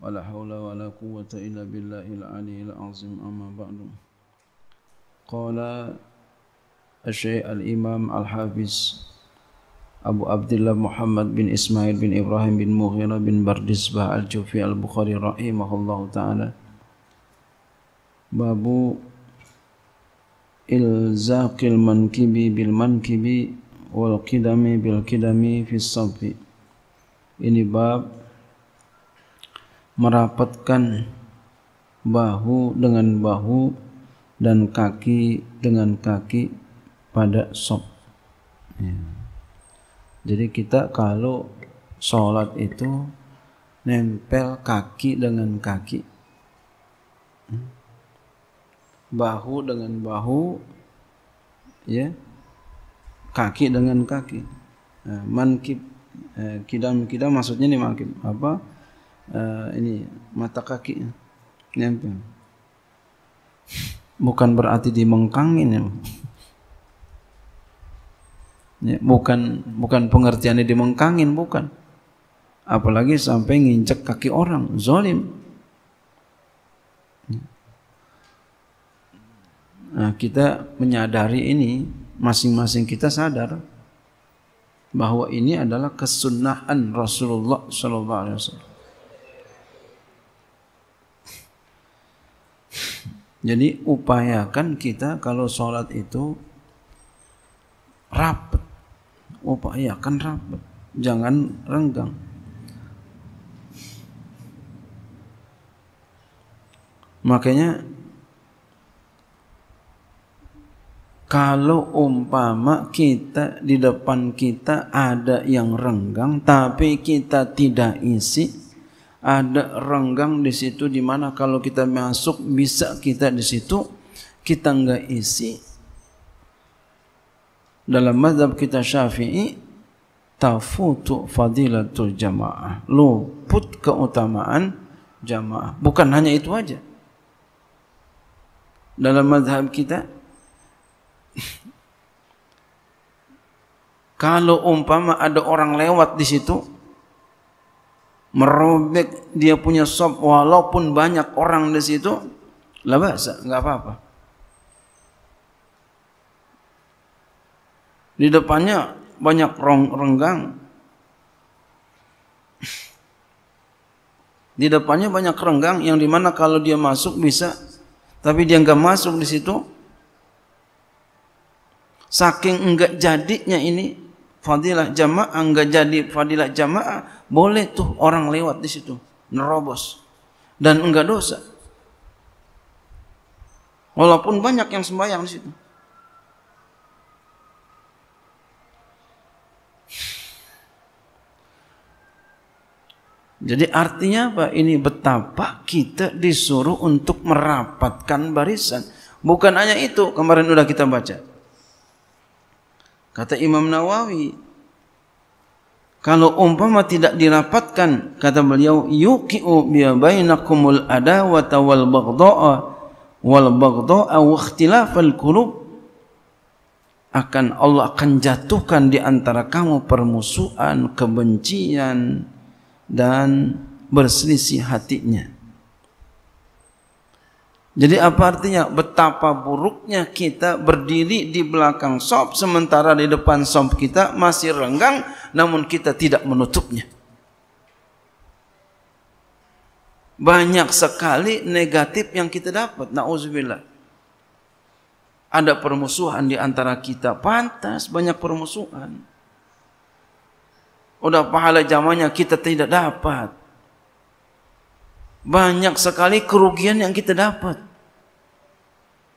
ولا حول ولا قوة إلا بالله العلي العظيم أما بعد قال الشيخ الإمام الحافظ أبو عبد الله محمد بن إسماعيل بن إبراهيم بن مغيرة بن بردسبة الجوفي البخاري رحمه الله تعالى باب إلزاق المنكب بالمنكب والقدم بالقدم في الصف إن يعني باب merapatkan bahu dengan bahu dan kaki dengan kaki pada sob. Ya. Jadi kita kalau sholat itu nempel kaki dengan kaki, bahu dengan bahu, ya, kaki dengan kaki, nah, mankib, eh, kidam kidam maksudnya nih mankib apa? uh, ini mata kaki nempel. Bukan berarti dimengkangin ya. ya bukan bukan pengertiannya dimengkangin bukan. Apalagi sampai nginjek kaki orang, zolim. Nah, kita menyadari ini, masing-masing kita sadar bahwa ini adalah kesunahan Rasulullah sallallahu alaihi wasallam. Jadi upayakan kita kalau sholat itu rapat. Upayakan rapat. Jangan renggang. Makanya kalau umpama kita di depan kita ada yang renggang tapi kita tidak isi ada renggang di situ di mana kalau kita masuk bisa kita di situ kita enggak isi dalam mazhab kita Syafi'i tafutu fadilatul jamaah luput keutamaan jamaah bukan hanya itu aja dalam mazhab kita kalau umpama ada orang lewat di situ merobek dia punya sop walaupun banyak orang di situ lah bahasa nggak apa-apa di depannya banyak rong renggang di depannya banyak renggang yang dimana kalau dia masuk bisa tapi dia nggak masuk di situ saking enggak jadinya ini fadilah jamaah nggak jadi fadilah jamaah boleh tuh orang lewat di situ nerobos dan enggak dosa walaupun banyak yang sembahyang di situ Jadi artinya apa? Ini betapa kita disuruh untuk merapatkan barisan. Bukan hanya itu, kemarin udah kita baca. Kata Imam Nawawi. Kalau umpama tidak dirapatkan, kata beliau, yuki'u biya bainakumul adawata wal bagdo'a wal bagdo'a wakhtilaf al kulub akan Allah akan jatuhkan di antara kamu permusuhan, kebencian dan berselisih hatinya. Jadi apa artinya? Betapa buruknya kita berdiri di belakang sop sementara di depan sop kita masih renggang namun kita tidak menutupnya. Banyak sekali negatif yang kita dapat. Nauzubillah. Ada permusuhan di antara kita. Pantas banyak permusuhan. Udah pahala jamannya kita tidak dapat banyak sekali kerugian yang kita dapat.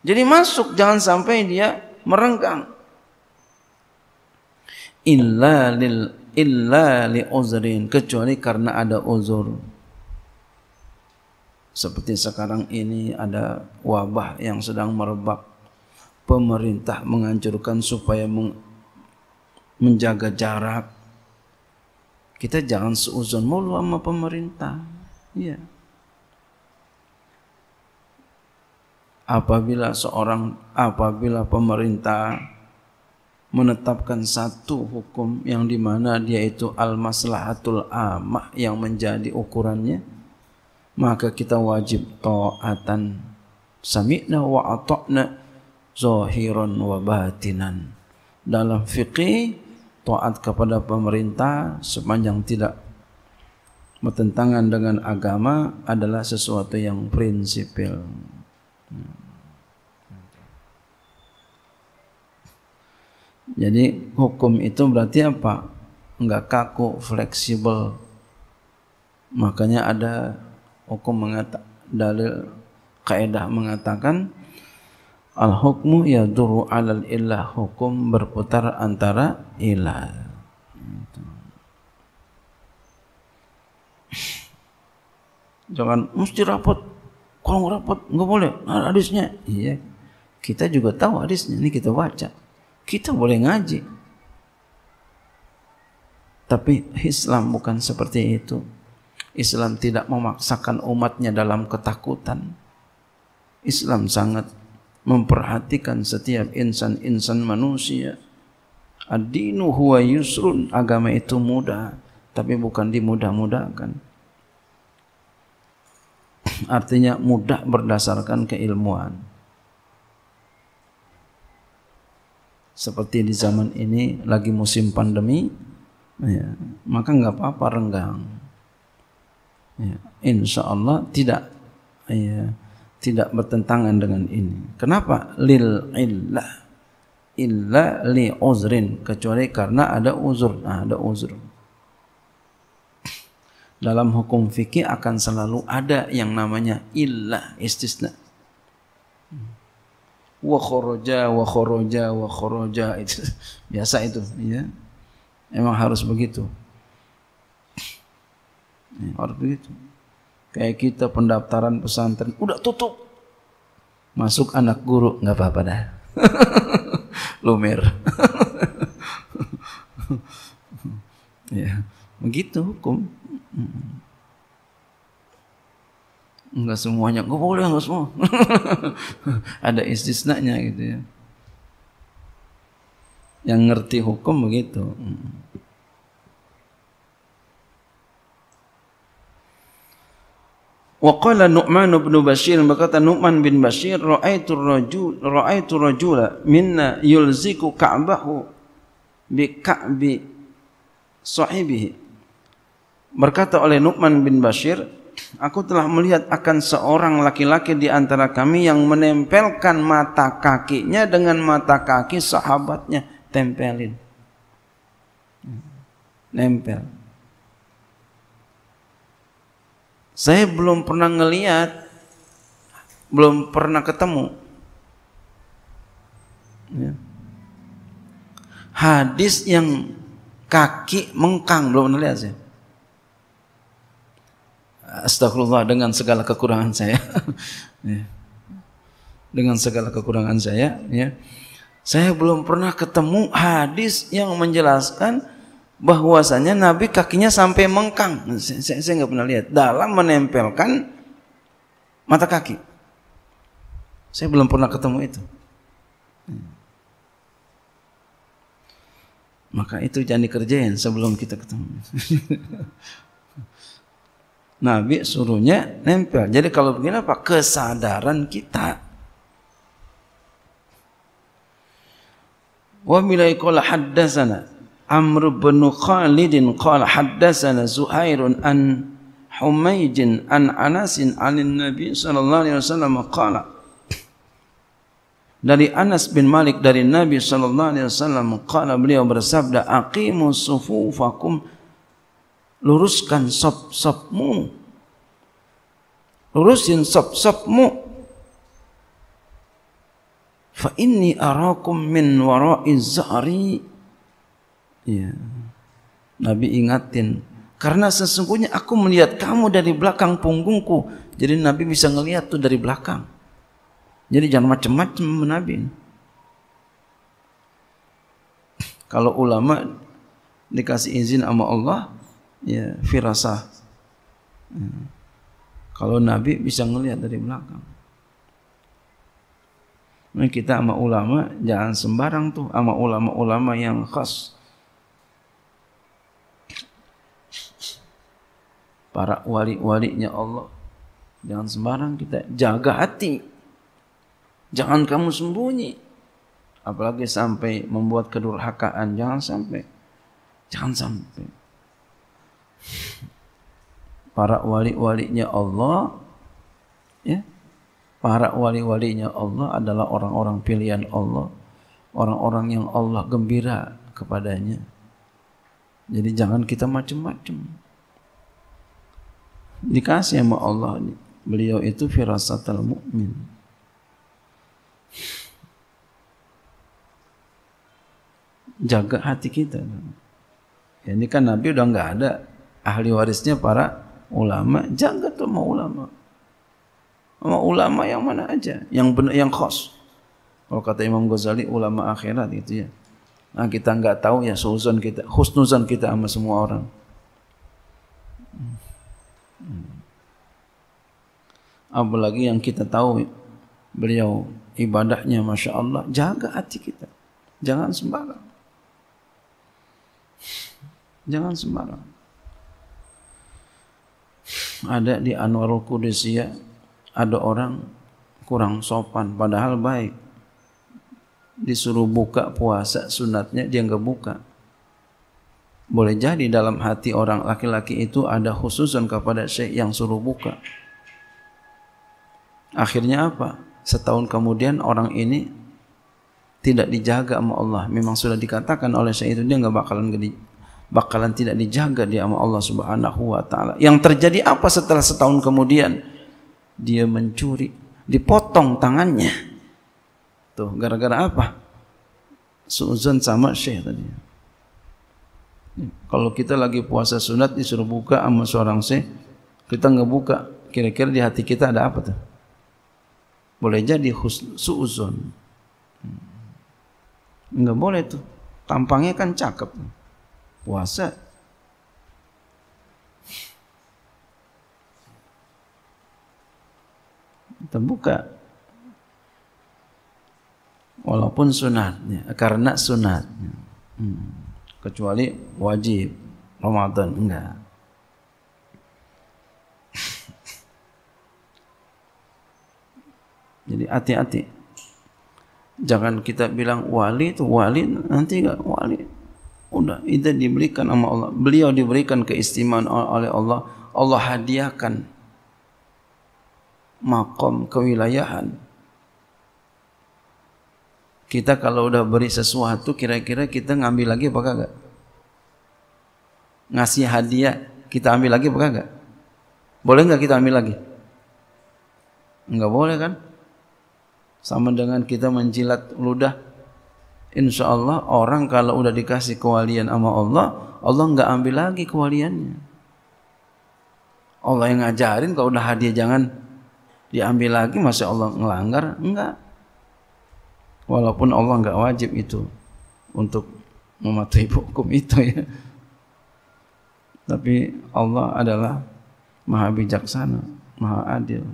Jadi masuk jangan sampai dia merenggang. Illa lil illa li uzrin kecuali karena ada uzur. Seperti sekarang ini ada wabah yang sedang merebak. Pemerintah menganjurkan supaya meng, menjaga jarak. Kita jangan seuzon mulu sama pemerintah. Iya. Yeah. apabila seorang apabila pemerintah menetapkan satu hukum yang di mana dia itu al-maslahatul amah yang menjadi ukurannya maka kita wajib taatan sami'na wa ata'na zahiran wa batinan dalam fiqih taat kepada pemerintah sepanjang tidak bertentangan dengan agama adalah sesuatu yang prinsipil Hmm. Jadi hukum itu berarti apa? Enggak kaku, fleksibel. Makanya ada hukum mengata, dalil kaidah mengatakan al hukmu ya duru alal ilah hukum berputar antara ilah. Jangan mesti rapat kalau nggak rapat nggak boleh nah, hadisnya iya kita juga tahu hadisnya ini kita baca kita boleh ngaji tapi Islam bukan seperti itu Islam tidak memaksakan umatnya dalam ketakutan Islam sangat memperhatikan setiap insan-insan manusia ad-dinu huwa yusrun agama itu mudah tapi bukan dimudah-mudahkan artinya mudah berdasarkan keilmuan. Seperti di zaman ini lagi musim pandemi, ya, maka nggak apa-apa renggang. Ya, insya Allah tidak ya, tidak bertentangan dengan ini. Kenapa? Lil illah illa li uzrin kecuali karena ada uzur. Nah, ada uzur dalam hukum fikih akan selalu ada yang namanya illah istisna. Wa khoroja, wa khoroja, wa khoroja itu biasa itu, ya. Emang harus begitu. Ya, harus begitu. Kayak kita pendaftaran pesantren udah tutup. Masuk anak guru nggak apa-apa dah. lumir ya, begitu hukum. Enggak semuanya, enggak boleh enggak semua. Ada istisnanya gitu ya. Yang ngerti hukum begitu. qala Nu'man bin Bashir berkata Nu'man bin Bashir ra'aitu rajul ra'aitu rajula minna yulziku ka'bahu bi ka'bi sahibihi Berkata oleh Nu'man bin Bashir, aku telah melihat akan seorang laki-laki di antara kami yang menempelkan mata kakinya dengan mata kaki sahabatnya. Tempelin. Nempel. Saya belum pernah ngeliat, belum pernah ketemu. Ya. Hadis yang kaki mengkang belum pernah lihat saya astagfirullah dengan segala kekurangan saya. Ya. dengan segala kekurangan saya, ya. Saya belum pernah ketemu hadis yang menjelaskan bahwasanya Nabi kakinya sampai mengkang. Saya, saya nggak pernah lihat dalam menempelkan mata kaki. Saya belum pernah ketemu itu. Maka itu jangan dikerjain sebelum kita ketemu. Nabi suruhnya nempel. Jadi kalau begini apa? Kesadaran kita. Wa milai qala haddatsana Amr bin Khalid qala haddatsana Zuhairun an Humayj an Anasin an Nabi sallallahu alaihi wasallam qala Dari Anas bin Malik dari Nabi sallallahu alaihi wasallam qala beliau bersabda aqimus sufufakum luruskan sop-sopmu. Lurusin sop-sopmu. Fa inni arakum min wara'i zari. Ya. Nabi ingatin, karena sesungguhnya aku melihat kamu dari belakang punggungku. Jadi Nabi bisa melihat tuh dari belakang. Jadi jangan macam-macam Nabi. Kalau ulama dikasih izin sama Allah, ya firasah. Ya. Kalau Nabi bisa melihat dari belakang. Nah, kita sama ulama jangan sembarang tuh sama ulama-ulama yang khas. Para wali-walinya Allah. Jangan sembarang kita jaga hati. Jangan kamu sembunyi. Apalagi sampai membuat kedurhakaan. Jangan sampai. Jangan sampai para wali-walinya Allah ya para wali-walinya Allah adalah orang-orang pilihan Allah orang-orang yang Allah gembira kepadanya jadi jangan kita macam-macam dikasih sama Allah beliau itu firasat al-mu'min jaga hati kita. Ya, ini kan Nabi udah nggak ada, ahli warisnya para ulama jaga tuh mau ulama mau ulama yang mana aja yang benar yang khos kalau kata Imam Ghazali ulama akhirat gitu ya nah kita nggak tahu ya suzon kita husnuzon kita sama semua orang apalagi yang kita tahu beliau ibadahnya masya Allah jaga hati kita jangan sembarang jangan sembarang ada di Anwarul Kudusia ya, ada orang kurang sopan padahal baik disuruh buka puasa sunatnya dia enggak buka boleh jadi dalam hati orang laki-laki itu ada khususan kepada syekh yang suruh buka akhirnya apa setahun kemudian orang ini tidak dijaga sama Allah memang sudah dikatakan oleh syekh itu dia enggak bakalan bakalan tidak dijaga dia sama Allah Subhanahu wa taala. Yang terjadi apa setelah setahun kemudian? Dia mencuri, dipotong tangannya. Tuh, gara-gara apa? Suzon sama Syekh tadi. Kalau kita lagi puasa sunat disuruh buka sama seorang Syekh, kita enggak buka, kira-kira di hati kita ada apa tuh? Boleh jadi suzon. Enggak hmm. boleh tuh. Tampangnya kan cakep. Tuh. puasa. terbuka, Walaupun sunat, karena sunat, hmm. Kecuali wajib Ramadan enggak. Jadi hati-hati. Jangan kita bilang wali itu wali nanti enggak wali Udah, itu diberikan sama Allah. Beliau diberikan keistimewaan oleh Allah. Allah hadiahkan makom kewilayahan. Kita kalau udah beri sesuatu, kira-kira kita ngambil lagi apa enggak? Ngasih hadiah, kita ambil lagi apa enggak? Boleh enggak kita ambil lagi? Enggak boleh kan? Sama dengan kita menjilat ludah, insya Allah orang kalau udah dikasih kewalian sama Allah, Allah nggak ambil lagi kewaliannya. Allah yang ngajarin kalau udah hadiah jangan diambil lagi, masih Allah ngelanggar, enggak. Walaupun Allah nggak wajib itu untuk mematuhi hukum itu ya. Tapi Allah adalah maha bijaksana, maha adil.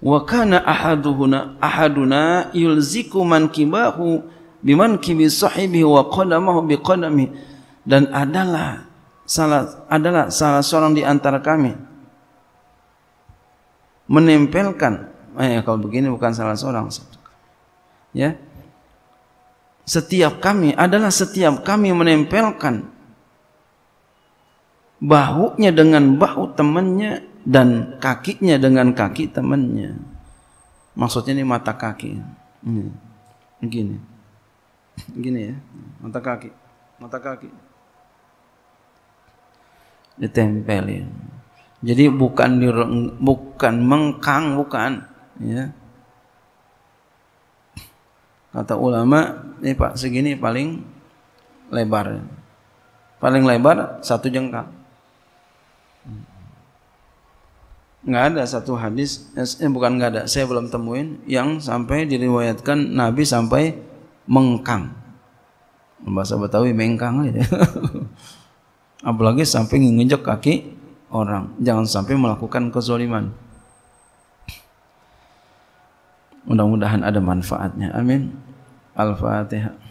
wa kana ahaduhuna ahaduna yulziku mankibahu bimankibi sahibihi wa qadamahu biqadami dan adalah salah adalah salah seorang di antara kami menempelkan eh kalau begini bukan salah seorang ya setiap kami adalah setiap kami menempelkan bahunya dengan bahu temannya dan kakinya dengan kaki temannya. Maksudnya ini mata kaki. Ini. Gini. Gini ya, mata kaki. Mata kaki. Ditempelin. Jadi bukan di, bukan mengkang, bukan ya. Kata ulama, ini Pak segini paling lebar. Paling lebar satu jengkal nggak ada satu hadis eh, bukan nggak ada saya belum temuin yang sampai diriwayatkan Nabi sampai mengkang bahasa Betawi mengkang aja apalagi sampai ngejek kaki orang jangan sampai melakukan kezoliman mudah-mudahan ada manfaatnya amin al-fatihah